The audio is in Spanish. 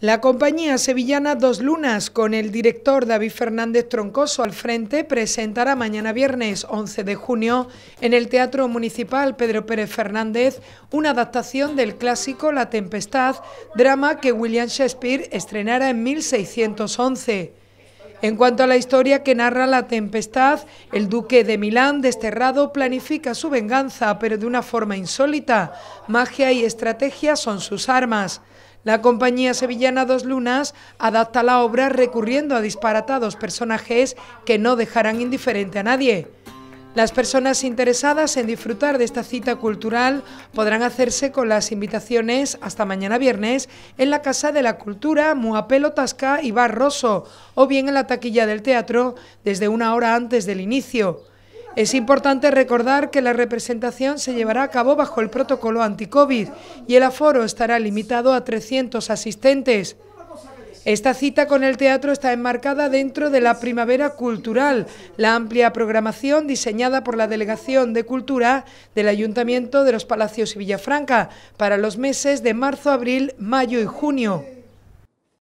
La compañía sevillana Dos Lunas, con el director David Fernández Troncoso al frente, presentará mañana viernes 11 de junio en el Teatro Municipal Pedro Pérez Fernández una adaptación del clásico La Tempestad, drama que William Shakespeare estrenara en 1611. En cuanto a la historia que narra la tempestad, el duque de Milán, desterrado, planifica su venganza, pero de una forma insólita. Magia y estrategia son sus armas. La compañía sevillana Dos Lunas adapta la obra recurriendo a disparatados personajes que no dejarán indiferente a nadie. Las personas interesadas en disfrutar de esta cita cultural podrán hacerse con las invitaciones hasta mañana viernes en la Casa de la Cultura, Muapelo Tasca y Barroso, o bien en la taquilla del teatro desde una hora antes del inicio. Es importante recordar que la representación se llevará a cabo bajo el protocolo anti-Covid y el aforo estará limitado a 300 asistentes. Esta cita con el teatro está enmarcada dentro de la Primavera Cultural, la amplia programación diseñada por la Delegación de Cultura del Ayuntamiento de los Palacios y Villafranca para los meses de marzo, abril, mayo y junio.